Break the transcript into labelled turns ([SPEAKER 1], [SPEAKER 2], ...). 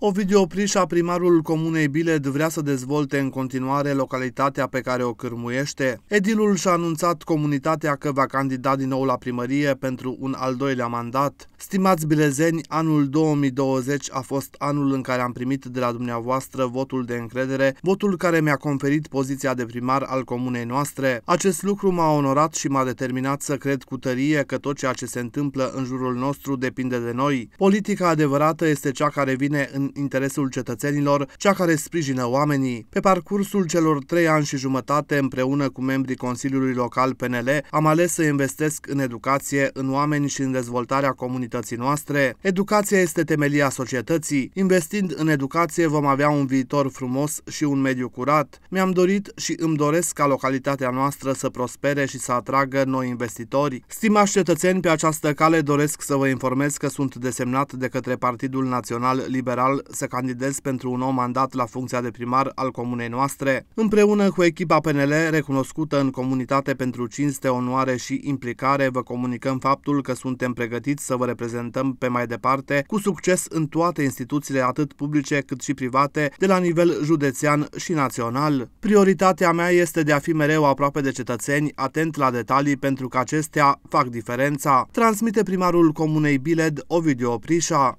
[SPEAKER 1] Ovidiu a primarul Comunei Biled, vrea să dezvolte în continuare localitatea pe care o cârmuiește. Edilul și-a anunțat comunitatea că va candida din nou la primărie pentru un al doilea mandat. Stimați bilezeni, anul 2020 a fost anul în care am primit de la dumneavoastră votul de încredere, votul care mi-a conferit poziția de primar al comunei noastre. Acest lucru m-a onorat și m-a determinat să cred cu tărie că tot ceea ce se întâmplă în jurul nostru depinde de noi. Politica adevărată este cea care vine în interesul cetățenilor, cea care sprijină oamenii. Pe parcursul celor trei ani și jumătate, împreună cu membrii Consiliului Local PNL, am ales să investesc în educație, în oameni și în dezvoltarea comunității noastre. Educația este temelia societății. Investind în educație vom avea un viitor frumos și un mediu curat. Mi-am dorit și îmi doresc ca localitatea noastră să prospere și să atragă noi investitori. Stimați cetățeni, pe această cale doresc să vă informez că sunt desemnat de către Partidul Național Liberal personal să candidez pentru un nou mandat la funcția de primar al comunei noastre. Împreună cu echipa PNL, recunoscută în comunitate pentru cinste, onoare și implicare, vă comunicăm faptul că suntem pregătiți să vă reprezentăm pe mai departe cu succes în toate instituțiile atât publice cât și private, de la nivel județean și național. Prioritatea mea este de a fi mereu aproape de cetățeni, atent la detalii pentru că acestea fac diferența, transmite primarul comunei Biled Ovidiu Oprișa.